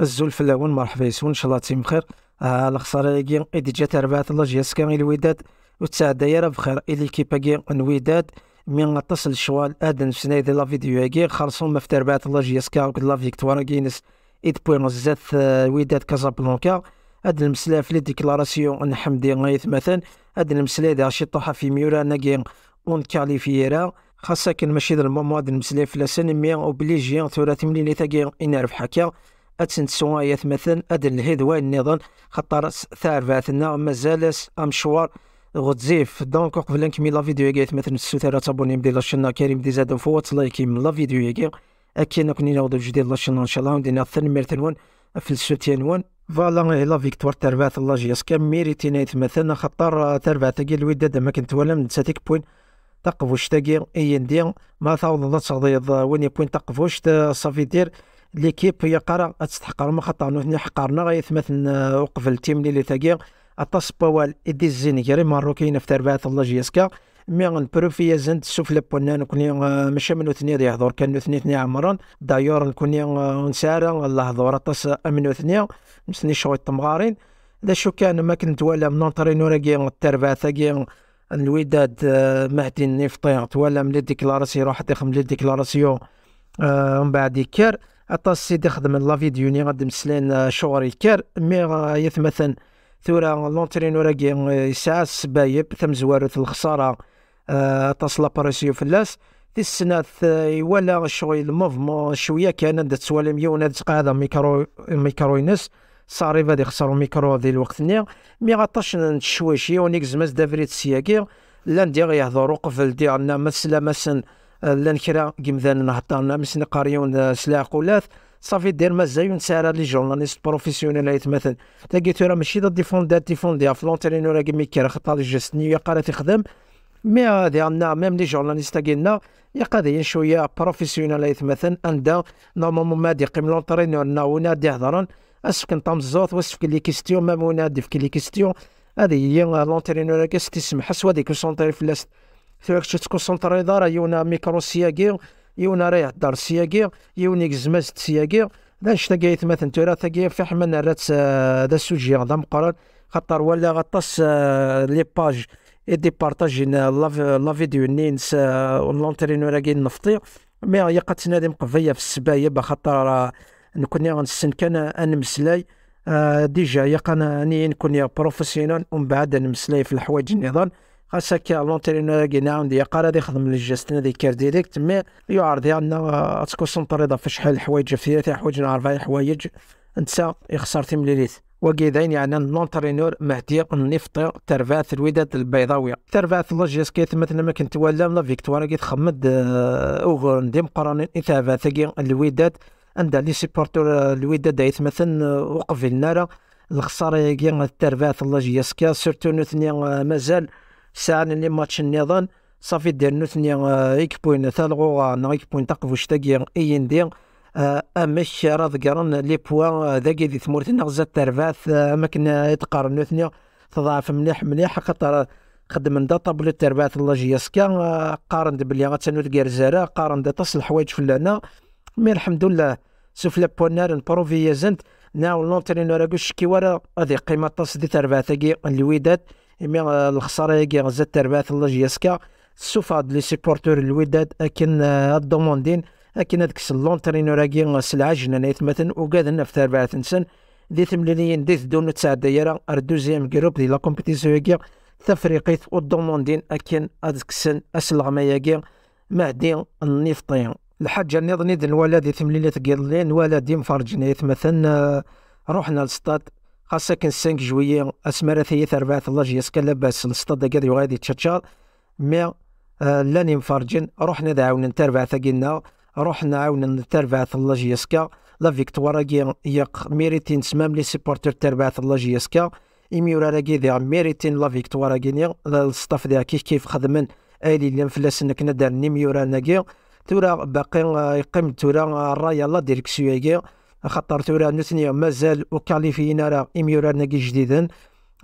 الزول في الاول مرحبا يسون ان شاء الله تيم بخير آه الخساره ليكي ادي جات ربعات الله جياسكا الوداد وتساعد يا بخير الي كيباكي الوداد من غطس الشوال ادن سنايد لا فيديو هاكي ما في ربعات الله جياسكا وكد لا فيكتوار كينس ايد بوين زات آه، الوداد كازابلانكا هاد المسلا في لي ديكلاراسيون ان حمدي غايث مثلا هاد المسلا دا شي طوحه في ميورا ناكي اون كاليفييرا خاصة كان ماشي ذا المومو هاد المسلا في لا مي اوبليجي ثورة تملي لي تاكي ان اتسنسو ايا مثلا أدن هيد وين نظن ثار ثارفاتنا مازالس امشوار غتزيف دونك قبل نكمل لا فيديو يجي مثلا السوتيرا تابوني بدي لاشنا كريم دي زاد فوت لايكيم لا فيديو كي اكيد كوني نوض جديد لاشنا ان شاء الله ثن ميرتن تنون في السوتي نون فوالا لا فيكتوار تربات الله جياس كان ميريتينا مثلا خطر تربات كي الوداد ما كنت ولا من ساتيك بوين تقفوش تاكي اي ندير ما الله تصديض وين بوين تقفوش صافي دير ليكيب هي قرا تستحقر خاطر نوثني حقرنا غيثمثن وقف التيم لي تاكي اطاس بوال ادي غيري ماروكيين في تربات الله جيسكا مي يا زنت سفلى بونان كوني ماشي من وثني ذي يحضر كان نوثني ثني عمران دايور كوني نسارا الله هضور اطاس امن وثني مسني شوي طمغارين لا شو كان ما كنت ولا من نونترينور راكي التربات كي الوداد مهدي النفطي ولا ملي ديكلاراسيون راح تخدم ملي ديكلاراسيون من بعد يكر اطاس سيدي خدم لا ني غادي مسلين شغل كار مي يثمثن ثورا لونترينوراكي يسعى السبايب ثم زوارث الخساره اطاس لاباريسيو فلاس في السنة ولا شوي الموفمون شوية كان تسوالم يونا تقعد ميكرو ميكروينس صاريف غادي يخسروا ميكرو ذي الوقت ني مي غاطاش نتشويشي ونيكز ماس دافريت سياكي لاندي غيهضروا قفل ديالنا مسلا مسن لان كرا كيمذان هضرنا مسنا قاريون سلاح قولات صافي دير مزايون سارة لي جورناليست بروفيسيونيل مثلا تلقيت راه ماشي دا في ديفوندي راه كيمي كرا خطا جست نيو يقرا تخدم مي هادي عندنا ميم لي جورناليست كينا يا شوية بروفيسيونيل مثلا اندا نورمالمون ما دي قيم لونترينور نا ونادي هضرن اسكن طمزوت واسفك لي كيستيون ميم ونادي في لي كيستيون هذه هي لونترينور كيستسمح سوا ديك في فلاست تكش تكونسونطري دار يونا ميكرو سياكي يونا رايح الدار سياكي يوني كزماز سياكي ذا شتا كاي مثلا تورا تاكي فحمن رات ذا السوجي ذا مقرر خاطر ولا غطاس لي باج اي دي بارتاجين لا فيديو نينس لونترينور كي نفطي مي يقات نادي مقفيه في السبايه بخاطر نكون غنسن كان انمسلاي ديجا يقنا اني نكوني بروفيسيونال ومن بعد نمسلاي في الحوايج النظام خاصك لونترينور كي عندي يقرا دي خدم الجاستنا دي كار ديريكت مي يعرض ان تكونسنطري في شحال الحوايج في ثلاثه حوايج نعرف حوايج انت يخسر مليليت وكي يعني لونترينور مهدي النفط ترفات الوداد البيضاوية ترفات لوجيس كيت مثلا ما كنت ولا لا فيكتوار كي تخمد اوغور نديم قرانين اثابة ثقي الوداد عند لي سيبورتور الوداد يتمثل وقف النار الخسارة كي الترفات لوجيس كا سورتو نثني مازال الساعة اللي ماتش النظام صافي دير نوتني آه، ايك بوين ثالغو نا ايك بوين تقفوش تاكي اي دي آه، امش راض قرن لي بوان آه، ذاكي دي ثمورتنا غزات ما اماكن يتقارن نوتني تضاعف مليح مليح خاطر خدم دا طابلو تربات الله اسكا قارن بلي تكير زارا قارن دا تصل الحوايج فلانا مي الحمد لله سوف لا بونار زنت ناو لونترينور اكوش كي ورا هذه قيمة تصدي تربات الوداد إما آه، الخسارة ياكي غزات ترباث الله جياسكا السوفاد لي سيبورتور الوداد أكن آه، الدوموندين أكن هذاك لونترينور هاكي آه، سلعة جنان مثلا وكادن في ترباث نسن دي ثمليليين دي دون تسع دايرة الدوزيام جروب دي لا كومبيتيسيون هاكي تفريقيت ودوموندين أكن هذاك السن أسلغما ياكي معدين النفطين الحاجة نظني ذن ولا دي ثمليلة قيلين ولا دي مفرجني مثلا روحنا للسطاد خاصة كان 5 جويي اسمرا ثيث اربعة الله جياس كان لاباس نصطاد كاد غادي تشاتشار مي آه، لاني مفرجن روحنا دعاونا نتربع ثقلنا روحنا عاونا نتربع الله جياسكا لا فيكتوار يق ميريتين سمام لي سيبورتور تربع الله جياسكا إميورا راكي ذي ميريتين لا فيكتوار نيغ الستاف ذي كيف كيف خدمن ايلي اللي مفلاس انك ندار نيميورا ناكي تورا باقي آه، يقيم تورا الرايا آه، لا ديريكسيو خطر تورا نسني مازال وكاليفينا راه إميورا ناكي جديدا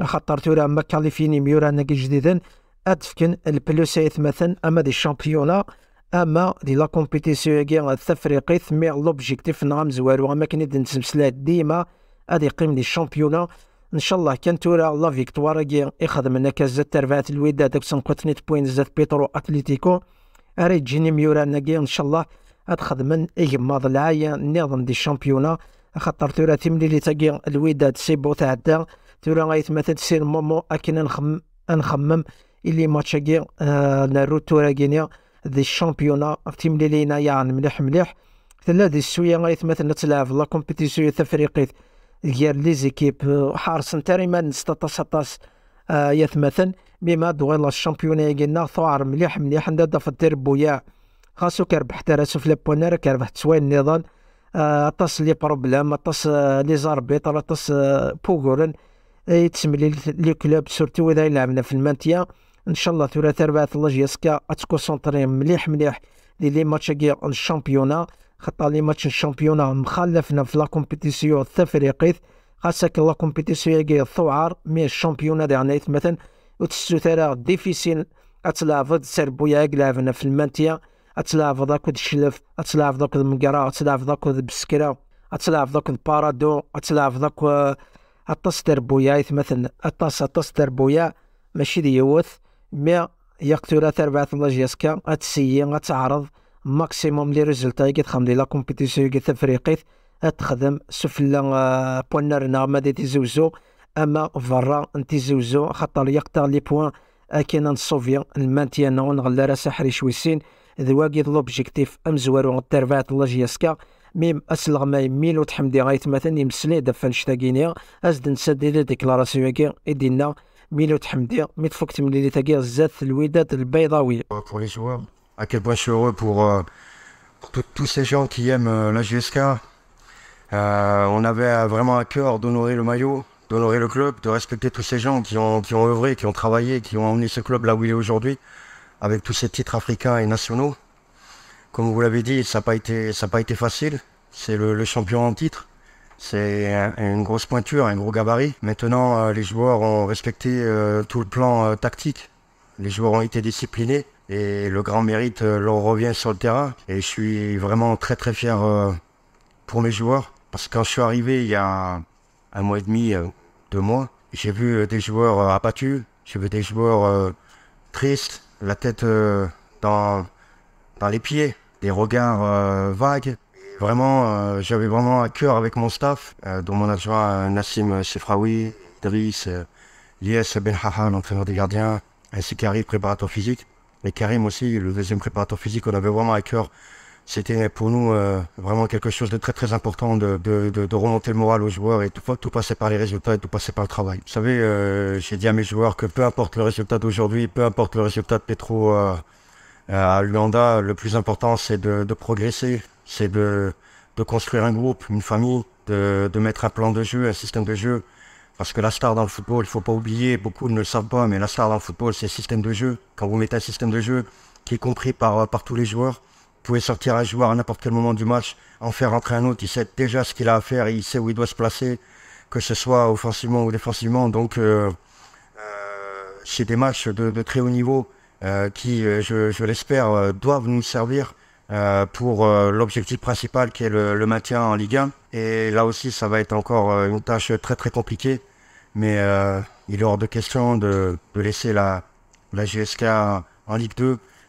خاطر تورا ما كاليفيني ميورا ناكي جديدا أدفكن البلوسيث مثلا أما دي الشامبيونا أما دي لا كومبيتيسيون كي التفريقي ثمي لوبجيكتيف نعم زوالو أما كي نتسلسل تمسلات ديما هادي قيم دي الشامبيونا ان شاء الله كان تورا لا فيكتوار كي يخدم لنا كازات تربعات الوداد داك سنقوتنيت بوين زاد بيترو اتليتيكو اري جيني ميورا ناكي ان شاء الله أتخدمن إجماض العاية نظام دي الشامبيونا خاطر تورا تمليلي تاكي الوداد سيبو تعدى تورا غيتمثل سير مومو أكن نخم نخمم إلي ماتشاقي آه، نارو تورا جينيا دي تملي لينا يعني مليح مليح ثلا دي السوية غيتمثل تلعب لا كومبيتيسيون تفريقيت ديال لي زيكيب آه، حارس تقريبا 16 16 يثمثل بما دوغيلا الشامبيونيا كينا ثوار مليح مليح ندا في الدير بوياع خاصو كيربح حتى راسو في لابوان راه كربح تسوين النظام آه، اطاس لي بروبلام اطاس آه، لي زاربيط اطاس آه، بوغورن يتسملي لي كلوب سورتو اذا يلعبنا في المانتيا ان شاء الله ثلاثة أربعة الله جيسكا اتكونسونطري مليح مليح لي لي ماتش الشامبيونا خطا لي ماتش الشامبيونا مخلفنا في لا كومبيتيسيون التفريقيت خاصك لا كومبيتيسيون كي الثوار مي الشامبيونا ديالنا مثلا وتسوتها ديفيسيل اتلافد سربويا كلافنا في المانتيا اتلاف ذاك الشلف اتلاف ذاك المقرا اتلاف ذاك البسكرا اتلاف ذاك البارادو اتلاف ذاك اطاس تربويا مثلا اطاس اطاس تربويا ماشي ديوث مي يقتل تربعة جيسكا اتسيي اتعرض ماكسيموم لي ريزلتا يقيت خمدي لا كومبيتيسيون يقيت تفريقيت اتخدم سفلا آه، بوانر نغمة دي تيزوزو اما فرا نتيزوزو خاطر يقتل لي بوان اكينا نصوفيا المانتيانا ونغلى راه ساحري شويسين d wagi d lobjektif amezwaru n terbaɛt n lajyaska ميم اسلغ ما يميل وتحمدي غايت مثلا يمسلي دفا نشتا كينيا ازد نسدي لي ديكلاراسيون كي يدينا ميلو تحمدي مي تفك تمليلي تاكي زادت الوداد البيضاوية euh, pour les je suis heureux pour euh, tous ces gens qui aiment euh, la JSK euh, on avait vraiment à cœur d'honorer le maillot d'honorer le club de respecter tous ces gens qui ont qui ont œuvré qui ont travaillé qui ont emmené ce club là où il est aujourd'hui avec tous ces titres africains et nationaux. Comme vous l'avez dit, ça n'a pas, été, facile. C'est le, champion en titre. C'est une grosse pointure, un gros gabarit. Maintenant, euh, les joueurs ont respecté euh, tout le plan euh, tactique. Les joueurs ont été disciplinés et le grand mérite leur revient sur le terrain. Et je suis vraiment très très fier pour mes joueurs. Parce que quand je suis arrivé il y a un mois et demi, deux mois, j'ai vu des joueurs abattus, j'ai vu des joueurs tristes, la tête euh, dans, dans les pieds, des regards euh, vagues. Vraiment, euh, j'avais vraiment à cœur avec mon staff, dont mon adjoint Nassim Sefraoui, Driss, Lies Benhaha, l'entraîneur des gardiens, ainsi qu'Ari, préparateur physique, et Karim aussi, le deuxième préparateur physique, on avait vraiment à cœur c'était pour nous euh, vraiment quelque chose de très très important de, de, de, remonter le moral aux joueurs et tout, tout passer par les résultats et tout passer par le travail. Vous savez, euh, j'ai dit à mes joueurs que peu importe le résultat d'aujourd'hui, peu importe le résultat de Petro euh, à Luanda, le plus important c'est de, progresser, c'est de, de construire un groupe, une famille, de, de mettre un plan de jeu, un système de jeu. Parce que la star dans le football, il faut pas oublier, beaucoup ne le savent pas, mais la star dans le football, c'est le système de jeu. Quand vous mettez un système de jeu qui est compris par, par tous les joueurs, pouvait sortir à joueur à n'importe quel moment du match, en faire rentrer un autre. Il sait déjà ce qu'il a à faire, il sait où il doit se placer, que ce soit offensivement ou défensivement. Donc, euh, euh c'est des matchs de, très haut niveau euh, qui, euh, je, l'espère, doivent nous servir pour l'objectif principal qui est le, maintien en Ligue 1. Et là aussi, ça va être encore une tâche très très compliquée. Mais il est hors de question de, laisser la, la GSK en Ligue 2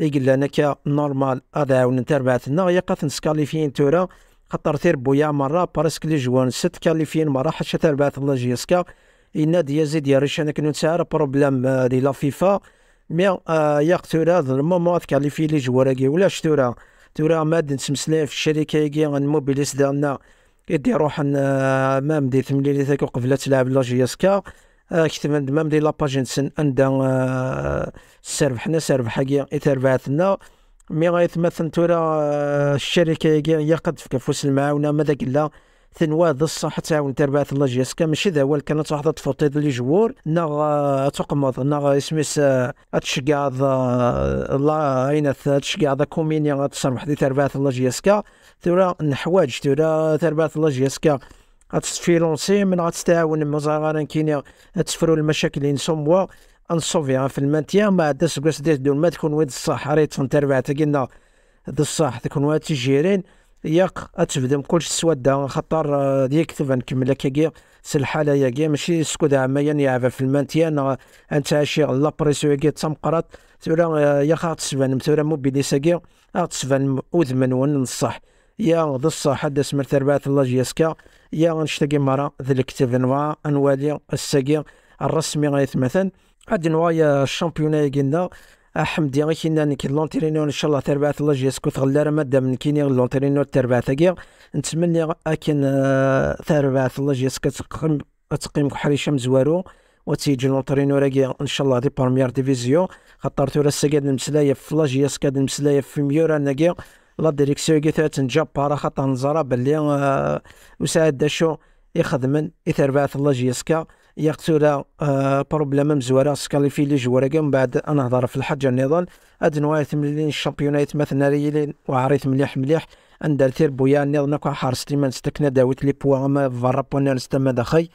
يقول كا نورمال هذا عاون تربعتنا يا قاث نسكاليفيين تورا خاطر ثير بويا مرة بارسك لي جوان ست كاليفيين مرة حتى تربعت الله جيسكا إنا ديازيد يا انا كنو تسعر بروبلام آه، دي لا فيفا مي آه، ياق تورا المومون كاليفي لي جواراكي ولاش تورا تورا ماد نتمسلاي في الشركة يجي نموبيليس دالنا يدي روحن آه، مام دي ثمليلي ثاكو قبل تلعب لا جيسكا كتب عند مام دي لاباج نسن عند آه، سربحنا اثر بعثنا مي مثلا تورا آه، الشركة هي قد في كفوس المعاونة ماذا قلا ثنوا ذا الصح تعاون تربعت الله جيسكا ماشي ذا وال كانت واحدة تفوتيض لي جوور ناغ تقمض ناغ اسميس ذا آه، لا اين ذا كومينيا تسمح دي تربعت الله جيسكا تورا نحواج تورا تربعت الله جيسكا غاتفيلونسي من غتستعاون مزارا كينيا تسفروا المشاكل اللي ان انصوفيا في المانتيا ما عندهاش سكاس ديال الدول ما تكون ويد الصح ريت تا قلنا هاد الصح تكون واد تجيرين ياق تبدم كلش سودا خطر ديك تبا نكمل لك كاكيا سي الحاله ياكيا ماشي سكود عمايا يعفى في المانتيا انت عشي لا بريسيو ياكيا تمقرات تورا يا خاطر تسبان تورا موبيليس كاكيا تسبان اذمن ون الصح يا ضصة حد من تربات الله جيسكا يا غنشتاقي مرة الكتاب نوا انوالي الساقي الرسمي غايث مثلا عاد نوايا الشامبيوناي قلنا احمد يا كينا نك لونترينو ان شاء الله تربعت الله جيسكو تغلى مادة من كيني لونترينو تربعت كي نتمنى اكن آه، تربعت الله جيسكا تقيم تقيم حريشه مزوارو وتيجي لونترينو راكي ان شاء الله دي بارميير ديفيزيون خاطر تورا الساقي المسلايه في لاجيسكا المسلايه في ميورا نكي لا ديريكسيو كي ثلاث نجبر خاطر نزرى بلي آه، مساعد داشو يخدمن يتربعث الله جيسكا يقتل آه، بروبليم مزوارة سكاليفي لي جوارا من بعد انا هضر في الحج النضال هاد نوايت ملي الشامبيونات مثلا ريلين وعريت مليح مليح اندر تير بويا نيض نكو حارس تيما نستكنا داوت لي بوا ما فرا بونا نستما دخي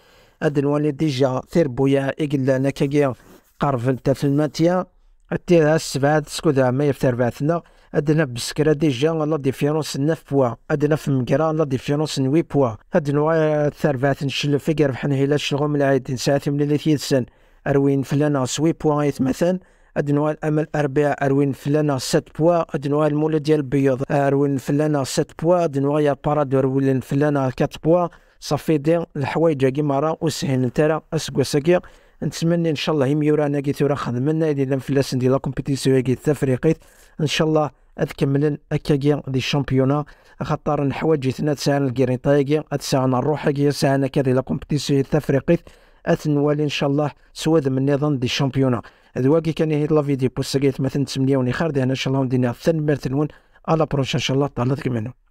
هاد نوالي ديجا تير بويا اقلا نكاكيا قرب انت في الماتيا تيرها السبعة سكودا ما يفتر بعثنا ادنا ديجا لا ديفيرونس نف بوا ادنا في مكرا لا ديفيرونس نوي بوا ادنا ثربات نشل في حنا هيلا شغل العيد من اللي تيسن اروين فلانا سوي بوا مثلا ادنوا الامل اربع اروين فلانا ست بوا ادنوا المولى ديال البيض اروين فلانا ست بوا ادنوا يا بارادور اروين فلانا كات بوا صافي دي الحوايج كي مرا وسهل ترى اسكو اسكوساكي نتمنى ان شاء الله يميورانا كي تورا خدمنا اذا فلاس ندير لا كومبيتيسيون كي تفريقيت ان شاء الله اذ كملن اكاكي دي الشامبيونا خاطر نحواجيتنا تسعنا الكريطايكي تسعنا الروحكي تسعنا كذا لا كومبيتيسيون التفريقيت اثنوالي ان شاء الله سواد من نظام دي شامبيونا هذا واقي كان يهيد لا فيديو بوسكيت مثلا تسمليوني خير أنا ان شاء الله ندينا الثاني مرتنون على بروش ان شاء الله طالتك منه